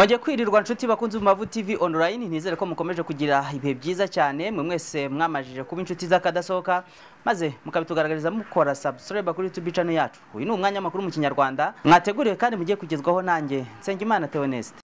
mwajya kwirirwa nshuti bakunze mu mavu tv online nizere ko mukomeje kugira ibihe byiza cyane mwe mwese mwamajije kuba inshuti z'akadasohoka maze mukabitugaragariza mukora subscribe kuri youtube channel yacu uyu ni umwanya makuru mu kinyarwanda mwateguriwe kandi mugiye kugezwaho nanjye nsengimana theoneste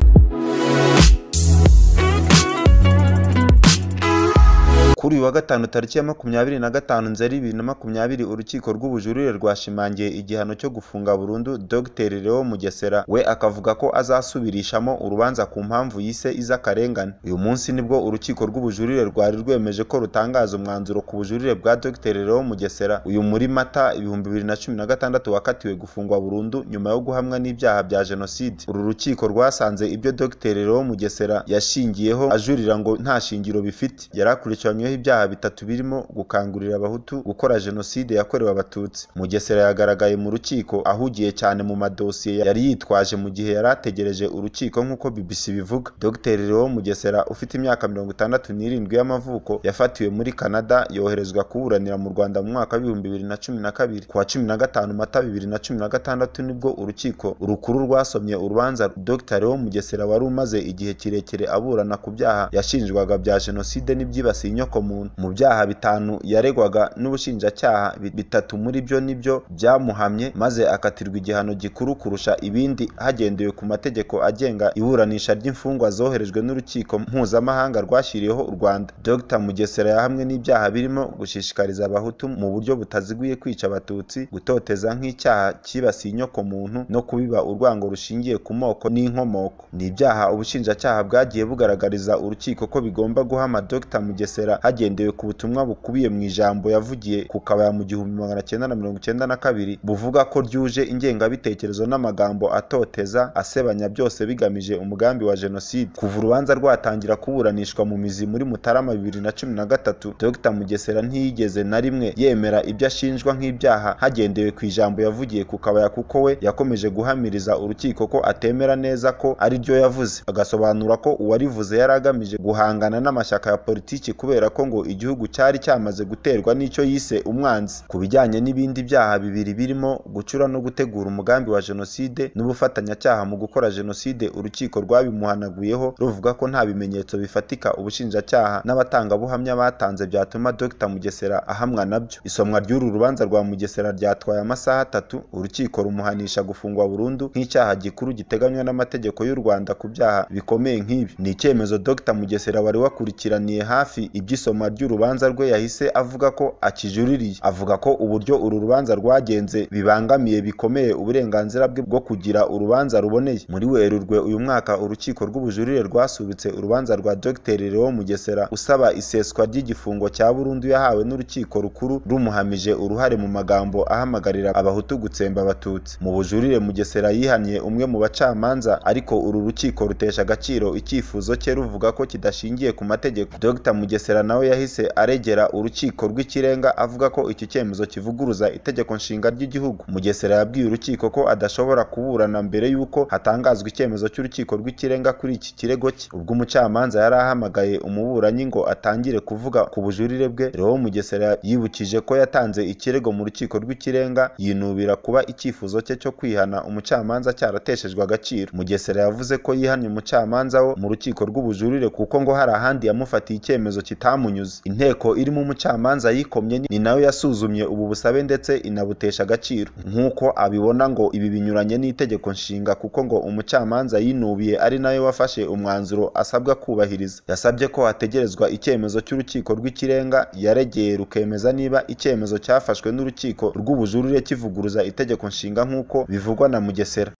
Kuri uyu wa Gatanu tariki ya makumyabiri gatanu Nzeri bibiri na makumyabiri Urukiko rw'Ubujurire rwashimangiye igihano cyo gufunga burundu Dr Léon Mugesera we akavuga ko azasubirishamo urubanza ku mpamvu yise iz'akarengane uyu munsi nibwo Urukiko rw'Ubujurire rwari rwemeje ko rutangaza umwanzuro ku bujurire bwa Dr Léon Mugesera uyu muri Mata ibihumbi bibiri na cumi na gatandatu wakatiwe gufungwa burundu nyuma yo guhamwa n'ibyaha bya Jenoside uru rukiko rwasanze ibyo Dr Léon Mugesera yashingiyeho ajurira ngo nta shingiro bifite yari akurikiranyweho ahamweho ibyaha bitatu birimo gukangurira abahutu gukora jenoside yakorewe abatutsi mugesera yagaragaye mu rukiko ahugiye cyane mu madosiye yari yitwaje mu gihe yari ategereje urukiko nk'uko bbc bivuga dr leo mugesera ufite imyaka mirongo itandatu n'irindwi y'amavuko yafatiwe muri canada yoherezwa kuburanira mu rwanda mu mwaka w'ibihumbi bibiri na cumi na kabiri kuwa cumi na gatanu mata bibiri na cumi na gatandatu nibwo urukiko rukuru rwasomye urubanza dr leo mugesera wari umaze igihe kirekire aburana ku byaha yashinjwaga bya jenoside n'ibyibasiye inyoko muntu mu byaha bitanu yaregwaga n'ubushinjacyaha bitatu muri byo nibyo byamuhamye maze akatirwa igihano gikuru kurusha ibindi hagendewe ku mategeko agenga iburanisha ry'imfungwa zoherejwe n'urukiko mpuzamahanga rwashyiriyeho u Rwanda Dr Mugesera yahamwe n'ibyaha birimo gushishikariza abahutu mu buryo butaziguye kwica abatutsi gutoteza nk'icyaha kibasiye inyoko muntu no kubiba urwango rushingiye ku moko n'inkomoko ni ibyaha ubushinjacyaha bwagiye bugaragariza urukiko ko bigomba guhama Dr Mugesera hagendewe ku butumwa bukubiye mu ijambo yavugiye ku kabaya mu gihumbi magana cyenda na mirongo icyenda na kabiri buvuga ko ryuje ingengabitekerezo n'amagambo atoteza asebanya byose bigamije umugambi wa jenoside kuva urubanza rwatangira kuburanishwa mu mizi muri mutarama bibiri na cumi na gatatu dr mugesera ntiyigeze na rimwe yemera ibyo ashinjwa nk'ibyaha hagendewe ku ijambo yavugiye ku kabaya kuko we yakomeje guhamiriza urukiko ko atemera neza ko ari ryo yavuze agasobanura ko uwarivuze yari agamije guhangana n'amashyaka ya politiki kubera ko ko ngo igihugu cyari cyamaze guterwa n'icyo yise umwanzi ku bijyanye n'ibindi byaha bibiri birimo gucura no gutegura umugambi wa jenoside n'ubufatanyacyaha mu gukora jenoside urukiko rwabimuhanaguyeho ruvuga ko nta bimenyetso bifatika ubushinjacyaha n'abatangabuhamya batanze byatuma Dr Mugesera ahamwa nabyo isomwa ry'uru rubanza rwa Mugesera ryatwaye amasaha atatu urukiko rumuhanisha gufungwa burundu nk'icyaha gikuru giteganywa n'amategeko y'u Rwanda ku byaha bikomeye nk'ibi ni icyemezo Dr Mugesera wari wakurikiraniye hafi iby'isomwa isomwa ry'urubanza rwe yahise avuga ko akijuririye avuga ko uburyo uru rubanza rwagenze bibangamiye bikomeye uburenganzira bwe bwo kugira urubanza ruboneye muri werurwe uyu mwaka urukiko rw'ubujurire rwasubitse urubanza rwa Dr Leon Mugesera usaba iseswa ry'igifungo cya burundu yahawe n'urukiko rukuru rumuhamije uruhare mu magambo ahamagarira abahutu gutsemba abatutsi mu bujurire Mugesera yihaniye umwe mu bacamanza ariko uru rukiko rutesha agaciro icyifuzo cye ruvuga ko kidashingiye ku mategeko Dr Mugesera na nawe yahise aregera urukiko rw'ikirenga avuga ko icyo cyemezo kivuguruza itegeko nshinga ry'igihugu mugesera yabwiye urukiko ko adashobora kuburana mbere y'uko hatangazwa icyemezo cy'urukiko rw'ikirenga kuri iki kirego cye ubwo umucamanza yari ahamagaye umuburanyi ngo atangire kuvuga ku bujurire bwe Léon Mugesera yibukije ko yatanze ikirego mu rukiko rw'ikirenga yinubira kuba icyifuzo cye cyo kwihana umucamanza cyarateshejwe agaciro Mugesera yavuze ko yihannye umucamanza wo mu rukiko rw'ubujurire kuko ngo hari ahandi yamufatiye icyemezo kitamu butamunyuze inteko irimo umucamanza yikomye ni nayo yasuzumye ubu busabe ndetse inabutesha agaciro nk'uko abibona ngo ibi binyuranye n'itegeko nshinga kuko ngo umucamanza yinubiye ari nayo wafashe umwanzuro asabwa kubahiriza yasabye ko hategerezwa icyemezo cy'urukiko rw'ikirenga yaregeye rukemeza niba icyemezo cyafashwe n'urukiko rw'ubujurire kivuguruza itegeko nshinga nk'uko bivugwa na mugesera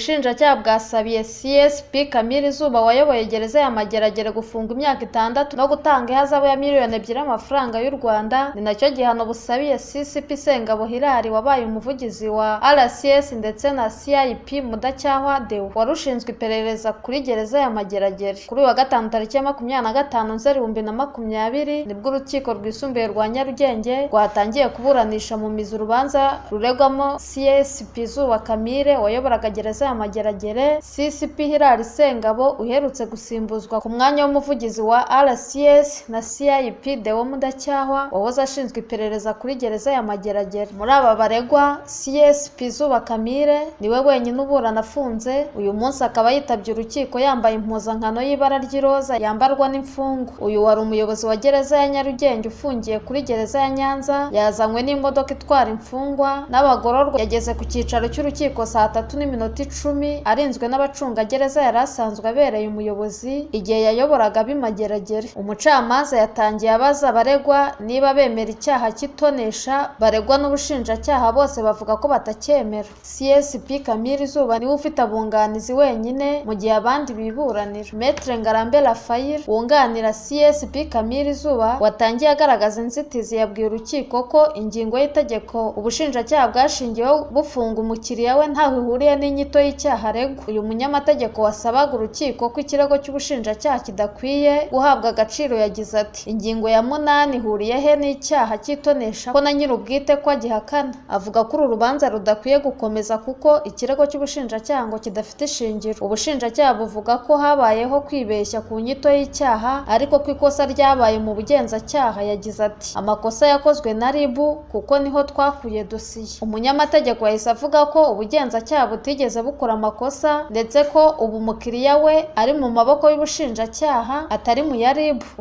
ubushinjacyaha bwasabiye csp kamili izuba wayoboye gereza ya mageragere gufunga imyaka itandatu no gutanga ihazabu ya miliyoni ebyiri y'amafaranga y'u rwanda ni nacyo gihano busabiye ccp sengabo hilari wabaye umuvugizi wa rcs ndetse na cip mudacyahwa deo wari ushinzwe iperereza kuri gereza ya mageragere kuri uyu wa gatanu tariki ya makumyabiri na gatanu nzeri ibihumbi na makumyabiri nibwo urukiko rwisumbuye rwa nyarugenge rwatangiye kuburanisha mu mizi urubanza ruregwamo csp zuba kamire wayoboraga gereza Mageragere CCP Hilary Sengabo uherutse gusimbuzwa ku mwanya w'umuvugizi wa RCS na CIP dewo Mudacyahwa wahoze ashinzwe iperereza kuri gereza ya Mageragere muri aba baregwa CSP Zuba Kamire niwe wenyine uburana afunze uyu munsi akaba yitabye urukiko yambaye impuzankano y'ibara ry'iroza yambarwa n'imfungwa uyu wari umuyobozi wa gereza ya Nyarugenge ufungiye kuri gereza ya Nyanza yazanywe n'imodoka itwara imfungwa n'abagororwa yageze ku cyicaro cy'urukiko saa tatu n'iminota icumi arenzwe n'abacungagereza yari asanzwe abereye umuyobozi igihe yayoboraga bimageragere umucamanza yatangiye abaza abaregwa niba bemera icyaha cy'itonesha baregwa n'ubushinjacyaha bose bavuga ko batacyemera csp kamiri izuba niwe ufite abunganizi wenyine mu gihe abandi biburanira metre ngarambe rafayire wunganira csp kamiri izuba watangiye agaragaza inzitizi yabwiye urukiko ko ingingo y'itegeko ubushinjacyaha bwashingiyeho bufunga umukiriya we ntaho ihuriye n'inyito y'icyaha aregwa uyu munyamategeko wasabaga urukiko ko ikirego cy'ubushinjacyaha kidakwiye guhabwa agaciro yagize ati ingingo ya munani ihuriye he n'icyaha cy'itonesha ko na nyir'ubwite ko agihakana avuga ko uru rubanza rudakwiye gukomeza kuko ikirego cy'ubushinjacyaha ngo kidafite ishingiro ubushinjacyaha buvuga ko habayeho kwibeshya ku nyito y'icyaha ariko ko ikosa ryabaye mu bugenzacyaha yagize ati amakosa yakozwe na ribu kuko niho twakuye dosiye umunyamategeko yahise avuga ko ubugenzacyaha butigeze bukora amakosa ndetse ko ubu umukiriya we ari mu maboko y'ubushinjacyaha atari mu ya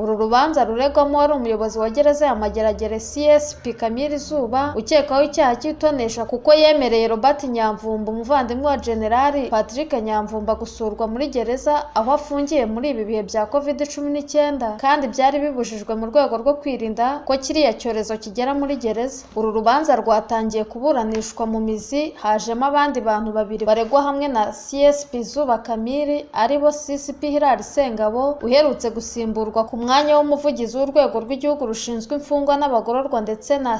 uru rubanza ruregwamo wari umuyobozi wa gereza ya Mageragere CSP Camille Zuba ukekwaho icyaha cy'itonesha kuko yemereye Robert Nyamvumba umuvandimwe wa Generali Patrick Nyamvumba gusurwa muri gereza aho afungiye muri ibi bihe bya covid cumi n'icyenda kandi byari bibujijwe mu rwego rwo kwirinda ko kiriya cyorezo kigera muri gereza uru rubanza rwatangiye kuburanishwa mu mizi hajemo abandi bantu babiri baregwa hamwe na csp zuba kamiri aribo csp hirari sengabo uherutse gusimburwa ku mwanya w'umuvugizi w'urwego rw'igihugu rushinzwe imfungwa n'abagororwa ndetse na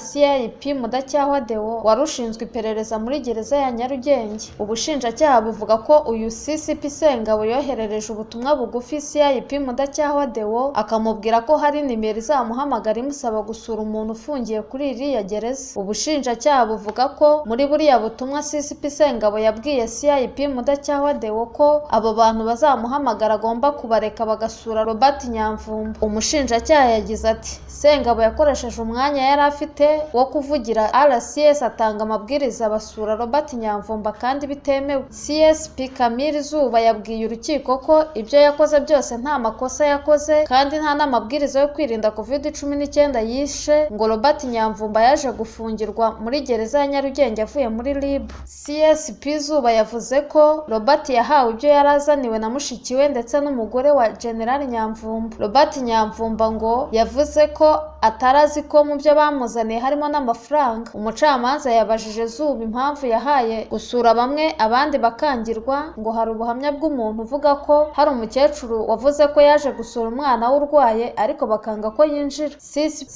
cip mudacyahwa dewo wari ushinzwe iperereza muri gereza ya nyarugenge ubushinjacyaha buvuga ko uyu csp sengabo yoherereje ubutumwa bugufi cip mudacyahwa dewo akamubwira ko hari nimero izamuhamagara imusaba gusura umuntu ufungiye kuri iriya gereza ubushinjacyaha buvuga ko muri buriya butumwa csp sengabo yabwiye cip vip mudacyahwa dewo ko abo bantu bazamuhamagara agomba kubareka bagasura robert nyamvumba umushinjacyaha yagize ati sengabo yakoresheje umwanya yari afite wo kuvugira rcs atanga amabwiriza basura robert nyamvumba kandi bitemewe csp Camille zuba yabwiye urukiko ko ibyo yakoze byose nta makosa yakoze kandi nta n'amabwiriza yo kwirinda covid cumi n'icyenda yishe ngo robert nyamvumba yaje gufungirwa muri gereza ya nyarugenge avuye muri rib csp zuba yavuze yavuze ko Robert yahawe ibyo yari azaniwe na mushiki we ndetse n'umugore wa General Nyamvumba Robert Nyamvumba ngo yavuze ko atari azi ko mu byo bamuzaniye harimo n'amafaranga umucamanza yabajije Zuba impamvu yahaye gusura bamwe abandi bakangirwa ngo hari ubuhamya bw'umuntu uvuga ko hari umukecuru wavuze ko yaje gusura umwana we urwaye ariko bakanga ko yinjira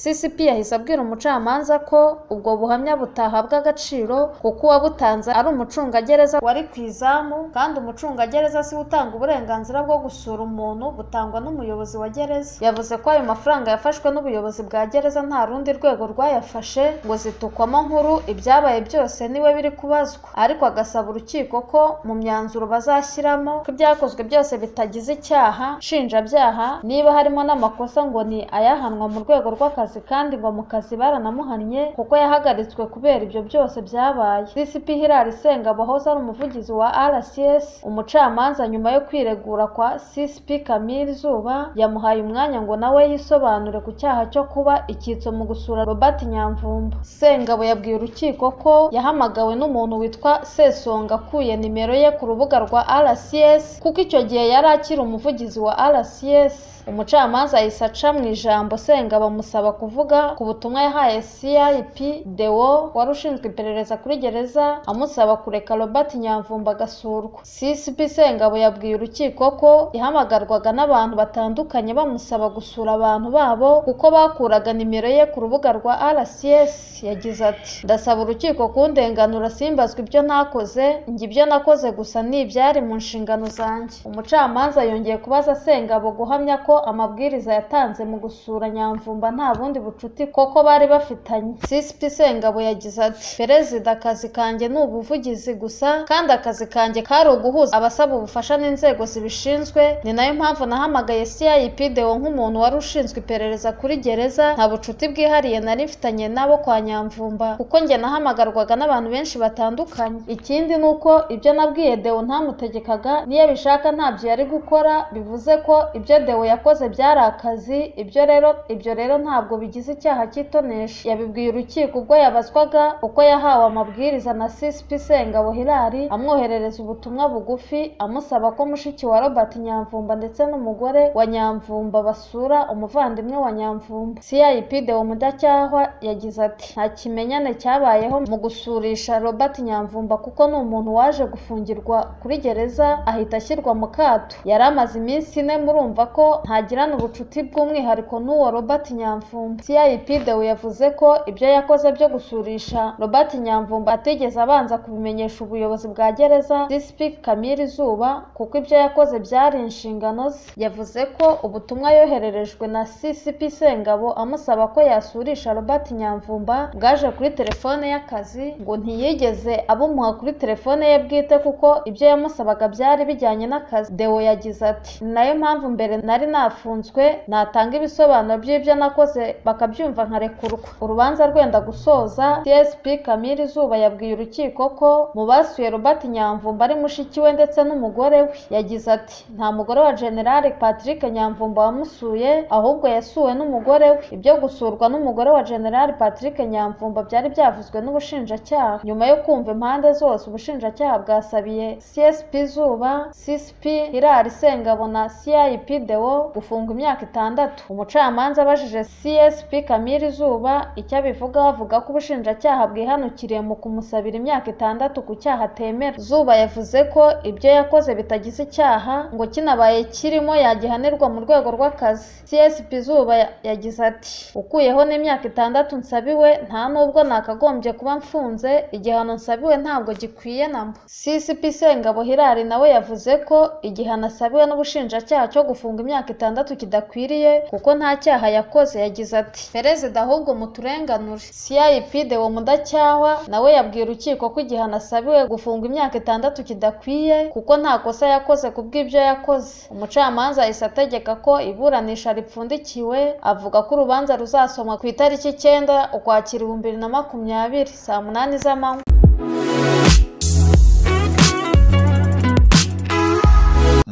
CCP yahise abwira umucamanza ko ubwo buhamya butahabwa agaciro kuko uwabutanze ari umucungagereza wari ku izamu kandi umucungagereza si we utanga uburenganzira bwo gusura umuntu butangwa n'umuyobozi wa gereza yavuze ko ayo mafaranga yafashwe n'ubuyobozi bwa gereza nta rundi rwego rwayafashe ngo zitukwamo nkuru ibyabaye byose niwe biri kubazwa ariko agasaba urukiko ko mu myanzuro bazashyiramo ko ibyakozwe byose bitagize icyaha nshinjabyaha niba harimo n'amakosa ngo ni ayahanwa mu rwego rw'akazi kandi ngo mu kazi baranamuhannye kuko yahagaritswe kubera ibyo byose byabaye disipi hilari senga bahoze ari umuvugizi umuvugizi wa RCS umucamanza nyuma yo kwiregura kwa CSP Camille Zuba yamuhaye umwanya ngo nawe yisobanure ku cyaha cyo kuba icyitso mu gusura Robert Nyamvumba Sengabo yabwiye urukiko ko yahamagawe n'umuntu witwa Sesonga akuye nimero ye ku rubuga rwa RCS kuko icyo gihe yari akiri umuvugizi wa RCS umucamanza yahise aca mu ijambo Sengabo bamusaba kuvuga ku butumwa yahaye CIP dewo wari ushinzwe iperereza kuri gereza amusaba kureka Robert Nyamvumba Muramvumba agasurwa csp sengabo yabwiye urukiko ko ihamagarwaga n'abantu batandukanye bamusaba gusura abantu babo kuko bakuraga nimero ye ku rubuga rwa rcs yagize ati ndasaba urukiko kundenganura simbazwa ibyo nakoze njye ibyo nakoze gusa nibyari mu nshingano zanjye umucamanza yongeye kubaza sengabo guhamya ko amabwiriza yatanze mu gusura nyamvumba nta bundi bucuti koko bari bafitanye csp sengabo yagize ati perezida akazi kanjye ni ubuvugizi gusa kandi akazi kanjye kari uguhuza abasaba ubufasha n'inzego zibishinzwe ni nayo mpamvu nahamagaye CIP dewo nk'umuntu wari ushinzwe iperereza kuri gereza nta bucuti bwihariye nari mfitanye nabo kwa Nyamvumba kuko njye nahamagarwaga n'abantu benshi batandukanye ikindi ni uko ibyo nabwiye Deo ntamutegekaga niyo abishaka ntabyo yari gukora bivuze ko ibyo dewo yakoze byari akazi ibyo rero ibyo rero ntabwo bigize icyaha cy'itonesha yabibwiye urukiko ubwo yabazwaga uko yahawe amabwiriza na CSP Sengabo Hilari amwoherereza ubutumwa bugufi amusaba ko mushiki wa Robert Nyamvumba ndetse n'umugore wa Nyamvumba basura umuvandimwe wa Nyamvumba CIP Deo Mudacyahwa yagize ati nta kimenyane cyabayeho mu gusurisha Robert Nyamvumba kuko ni umuntu waje gufungirwa kuri gereza ahita ashyirwa mu kato yari amaze iminsi ine murumva ko ntagirana ubucuti bw'umwihariko n'uwo Robert Nyamvumba CIP Deo yavuze ko ibyo yakoze byo gusurisha Robert Nyamvumba atigeze abanza kubimenyesha ubuyobozi bwa gereza District Kamiri Zuba kuko ibyo yakoze byari inshingano ze yavuze ko ubutumwa yohererejwe na CCP Sengabo amusaba ko yasurisha Robert Nyamvumba bwaje kuri telefone y'akazi ngo ntiyigeze abumuha kuri telefone ye bwite kuko ibyo yamusabaga byari bijyanye n'akazi dewo yagize ati nayo mpamvu mbere nari nafunzwe natanga ibisobanuro by'ibyo nakoze bakabyumva nkarekurwa urubanza rwenda gusoza CSP Kamiri Zuba yabwiye urukiko ko mu basuye Robert Nyamvumba ari mushiki we ndetse n'umugore we yagize ati nta mugore wa General Patrick Nyamvumba wamusuye ahubwo yasuwe n'umugore we ibyo gusurwa n'umugore wa General Patrick Nyamvumba byari byavuzwe n'ubushinjacyaha nyuma yo kumva impande zose ubushinjacyaha bwasabiye CSP Zuba CSP Hilary Sengabo na CIP Deo gufungwa imyaka itandatu umucamanza abajije CSP Kamiri Zuba icyo abivugaho avuga ko ubushinjacyaha bwihanukiriye mu kumusabira imyaka itandatu ku cyaha atemera Zuba yavuze ko ibyo yakoze bitagize icyaha ngo kinabaye kirimo yagihanirwa mu rwego rw'akazi csp Zuba yagize ati ukuyeho n'imyaka itandatu nsabiwe nta nubwo nakagombye kuba mfunze igihano nsabiwe ntabwo gikwiye na mba csp Sengabo Hilari nawe yavuze ko igihano asabiwe n'ubushinjacyaha cyo gufunga imyaka itandatu kidakwiriye kuko nta cyaha yakoze yagize ati perezida ahubwo muturenganure cip Dewo Mudacyahwa nawe yabwira urukiko ko igihano asabiwe gufunga imyaka y'imyaka itandatu kidakwiye kuko nta kosa yakoze ku bw'ibyo yakoze umucamanza yahise ategeka ko iburanisha ripfundikiwe avuga ko urubanza ruzasomwa ku itariki icyenda ukwakira ibihumbi bibiri na makumyabiri saa munani z'amanywa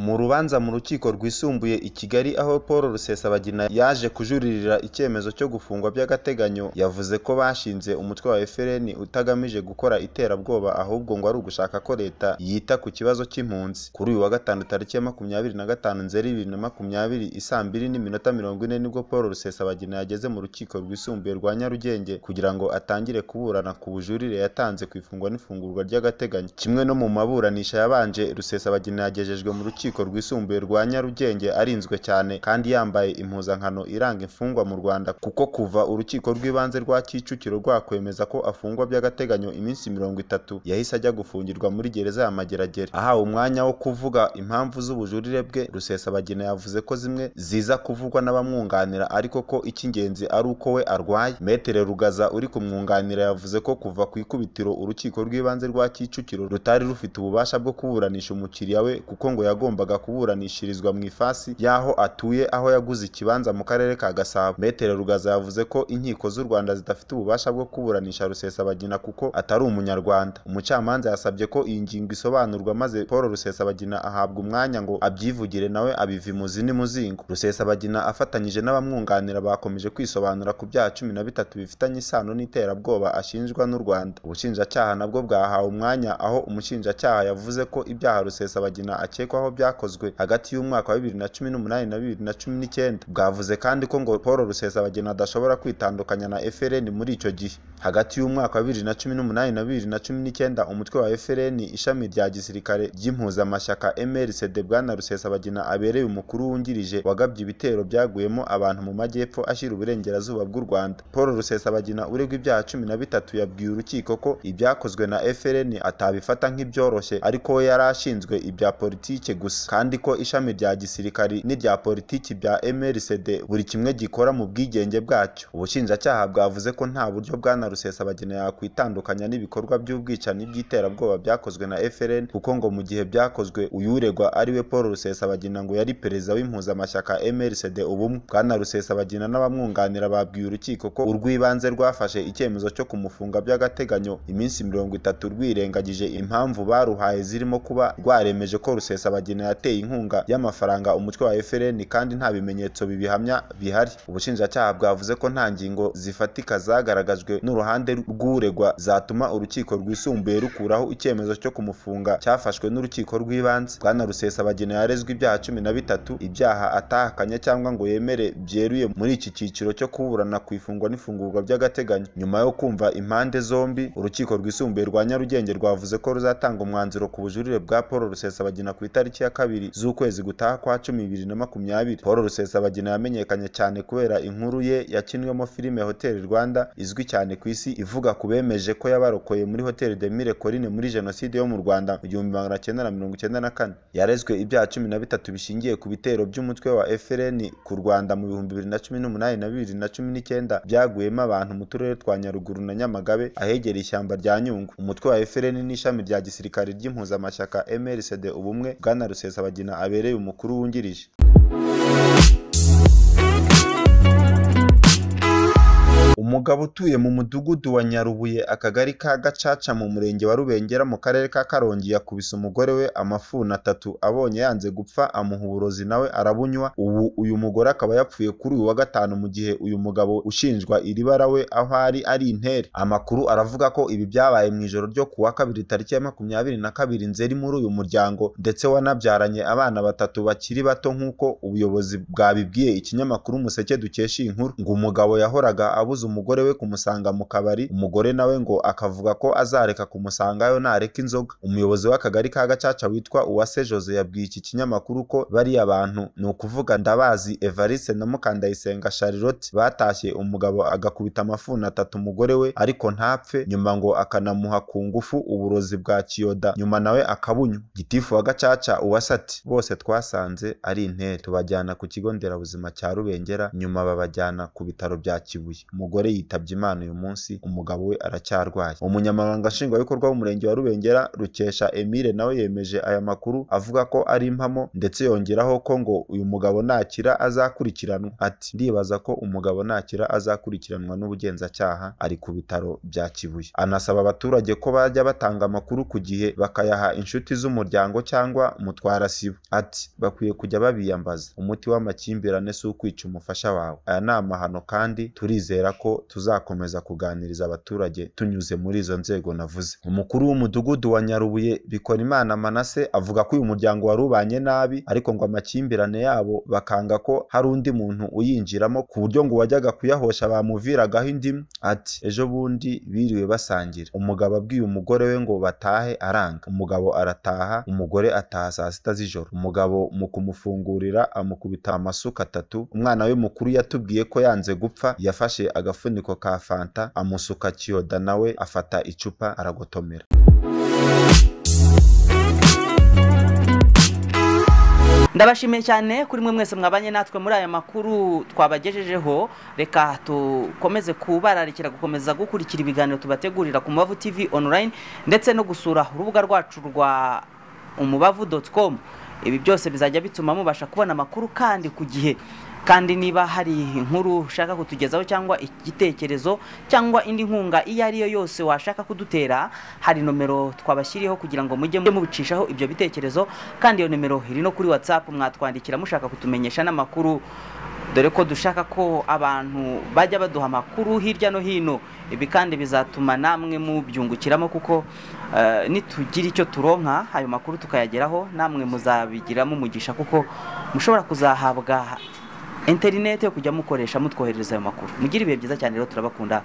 Mu rubanza mu Rukiko Rwisumbuye i Kigali aho Paul Rusesabagina yaje kujuririra icyemezo cyo gufungwa by'agateganyo yavuze ko bashinze umutwe wa FLN utagamije gukora iterabwoba ahubwo ngo ari ugushaka ko leta yita ku kibazo cy'impunzi. Kuri uyu wa gatanu tariki ya makumyabiri na gatanu Nzeri bibiri na makumyabiri isaa mbiri n'iminota mirongo ine nibwo Paul Rusesabagina yageze mu Rukiko Rwisumbuye rwa Nyarugenge kugira ngo atangire kuburana ku bujurire yatanze ku ifungwa n'ifungurwa ry'agateganyo. Kimwe no mu maburanisha yabanje, Rusesabagina yagejejwe mu Rukiko rukiko rwisumbuye rwa Nyarugenge arinzwe cyane kandi yambaye impuzankano iranga imfungwa mu Rwanda kuko kuva urukiko rw'ibanze rwa Kicukiro rwakwemeza ko afungwa by'agateganyo iminsi mirongo itatu yahise ajya gufungirwa muri gereza ya Mageragere ahawe umwanya wo kuvuga impamvu z'ubujurire bwe Rusesabagina yavuze ko zimwe ziza kuvugwa n'abamwunganira ariko ko icy'ingenzi ari uko we arwaye metero Rugaza uri kumwunganira yavuze ko kuva ku ikubitiro urukiko rw'ibanze rwa Kicukiro rutari rufite ububasha bwo kuburanisha umukiriya we kuko ngo yagomba yagombaga kuburanishirizwa mu ifasi y'aho atuye aho yaguze ikibanza mu karere ka Gasabo Me Rugaza yavuze ko inkiko z'u Rwanda zidafite ububasha bwo kuburanisha Rusesabagina kuko atari umunyarwanda umucamanza yasabye ko iyi ngingo isobanurwa maze Paul Rusesabagina ahabwa umwanya ngo abyivugire nawe mu imuzi n'imuzingo Rusesabagina afatanyije n'abamwunganira bakomeje kwisobanura ku byaha cumi na bitatu bifitanye isano n'iterabwoba ashinjwa n'u Rwanda ubushinjacyaha nabwo bwahawe umwanya aho umushinjacyaha yavuze ko ibyaha Rusesabagina akekwaho bya bwakozwe hagati y'umwaka wa bibiri na cumi n'umunani na bibiri na cumi n'icyenda bwavuze kandi ko ngo paul rusesabagina adashobora kwitandukanya na frn muri icyo gihe hagati y'umwaka wa bibiri na cumi n'umunani na bibiri na cumi n'icyenda umutwe wa frn ishami rya gisirikare ry'impuzamashyaka mrcd bwana rusesabagina abereye umukuru wungirije wagabye ibitero byaguyemo abantu mu majyepfo ashyira uburengerazuba bw'u rwanda paul rusesabagina uregwa ibyaha cumi na bitatu yabwiye urukiko ko ibyakozwe na frn atabifata nk'ibyoroshye ariko we yari ashinzwe ibya politike gusa kandi ko ishami rya gisirikari n'irya politiki bya MRCD buri kimwe gikora mu bwigenge bwacyo ubushinjacyaha bwavuze ko nta buryo bwana Rusesa Rusesabagina yakwitandukanya n'ibikorwa by'ubwicanyi by'iterabwoba byakozwe na FLN kuko ngo mu gihe byakozwe uyu ariwe Paul Rusesa bagina ngo yari perezida w'impuzamashyaka MRCD ubumwe bwana Rusesa bagina n'abamwunganira babwiye urukiko ko urw'ibanze rwafashe icyemezo cyo kumufunga by'agateganyo iminsi mirongo itatu rwirengagije impamvu baruhaye zirimo kuba rwaremeje ko Rusesabagina ateye inkunga y'amafaranga umutwe wa fn kandi nta bimenyetso bibihamya bihari ubushinjacyaha bwavuze ko nta ngingo zifatika zagaragajwe n'uruhande rw'uregwa zatuma urukiko rwisumbuye rukuraho icyemezo cyo kumufunga cyafashwe n'urukiko rw'ibanze bwana rusesabagina yarezwe ibyaha cumi na bitatu ibyaha atahakanye cyangwa ngo yemere byeruye muri iki cyiciro cyo kuburana ku ifungwa n'ifungurwa by'agateganyo nyuma yo kumva impande zombi urukiko rwisumbuye rwa nyarugenge rwavuze ko ruzatanga umwanzuro ku bujurire bwa paul Rusesa rusesabagina ku itariki ya kabiri z'ukwezi gutaha kwa cumi bibiri na makumyabiri paul rusesabagina yamenyekanye cyane kubera inkuru ye yakinwemo filime hoteli rwanda izwi cyane ku isi ivuga ku bemeje ko yabarokoye muri hoteli de mille corine muri jenoside yo mu rwanda mu gihumbi magana cyenda na mirongo icyenda na kane yarezwe ibyaha cumi na bitatu bishingiye ku bitero by'umutwe wa frn ku rwanda mu bihumbi bibiri na cumi n'umunani na bibiri na cumi n'icyenda byaguyemo abantu mu turere twa nyaruguru na nyamagabe ahegereye ishyamba rya nyungu umutwe wa frn n'ishami rya gisirikare ry'impuzamashyaka mrcd ubumwe bwana rusesa Kabagina abereye umukuru wungirije Umugabo utuye mu mudugudu wa Nyarubuye, akagari ka Gacaca, mu murenge wa Rubengera, mu karere ka Karongi, yakubise umugore we amafuni atatu abonye yanze gupfa, amuha uburozi na arabunywa, ubu uyu mugore akaba yapfuye kuri uyu wa Gatanu, mu gihe uyu mugabo ushinjwa iri bara we aho ari ari intere. Amakuru aravuga ko ibi byabaye mu ijoro ryo kuwa Kabiri tariki ya makumyabiri na kabiri Nzeri muri uyu muryango ndetse wanabyaranye abana batatu bakiri bato nk'uko ubuyobozi bwabibwiye ikinyamakuru museke dukesha iyi nkuru, ngo umugabo yahoraga abuze umugore umugore we kumusanga mu kabari, umugore nawe ngo akavuga ko azareka kumusangayo nareka inzoga. Umuyobozi w'Akagari ka Gacaca witwa Uwase Jose yabwiye iki kinyamakuru ko bariya bantu ni ukuvuga Ndabazi Evariste na Mukandayisenga Charlotte batashye umugabo agakubita amafuni atatu umugore we ariko ntapfe, nyuma ngo akanamuha ku ngufu uburozi bwa kiyoda nyuma nawe akabunywa. Gitifu wa Gacaca Uwase “Bose twasanze ari intere, tubajyana ku kigo nderabuzima cya Rubengera nyuma babajyana ku bitaro bya Kibuye. Umugore yitabye Imana uyu munsi umugabo we aracyarwaye umunyamabanga nshingwabikorwa w'umurenge wa Rubengera Rukesha Emile nawe yemeje aya makuru avuga ko ari impamo ndetse yongeraho ko ngo uyu mugabo nakira azakurikiranwa ati ndibaza ko umugabo nakira azakurikiranwa n'ubugenzacyaha ari ku bitaro bya Kibuye anasaba abaturage ko bajya batanga amakuru ku gihe bakayaha inshuti z'umuryango cyangwa mutwarasibo ati bakwiye kujya babiyambaza umuti w'amakimbirane si ukwica umufasha wawe aya ni amahano kandi turizera ko tuzakomeza kuganiriza abaturage tunyuze muri izo nzego navuze umukuru w'umudugudu wa nyarubuye bikorimana manase avuga ko uyu muryango wari ubanye nabi ariko ngo amakimbirane yabo bakanga ko hari undi muntu uyinjiramo ku buryo ngo wajyaga kuyahosha bamuviragaho indi ati ejo bundi biriwe basangira umugabo abwiye umugore we ngo batahe aranga umugabo arataha umugore ataha saa sita z'ijoro umugabo mu kumufungurira amukubita amasuka atatu umwana we mukuru yatubwiye ko yanze gupfa yafashe agafu agafuniko ka fanta amusuka kiyoda nawe afata icupa aragotomera ndabashimiye cyane kuri mwe mwese mwabanye natwe muri aya makuru twabagejejeho reka tukomeze kubararikira gukomeza gukurikira ibiganiro tubategurira ku mubavu tv online ndetse no gusura urubuga rwacu rwa umubavu dotu komu ibi byose bizajya bituma mubasha kubona amakuru kandi ku gihe kandi niba hari inkuru ushaka kutugezaho cyangwa igitekerezo cyangwa indi nkunga iyo ari yo yose washaka kudutera hari nomero twabashyiriyeho kugira ngo mujye mubicishaho ibyo bitekerezo kandi iyo nomero iri no kuri watsapu mwatwandikira mushaka kutumenyesha n'amakuru dore ko dushaka ko abantu bajya baduha amakuru hirya no hino ibi kandi bizatuma namwe mubyungukiramo kuko eh, nitugira icyo turonka ayo makuru tukayageraho namwe muzabigiramo umugisha kuko mushobora kuzahabwa interineti yo kujya mukoresha mutwoherereza ayo makuru mugira ibihe byiza cyane rero turabakunda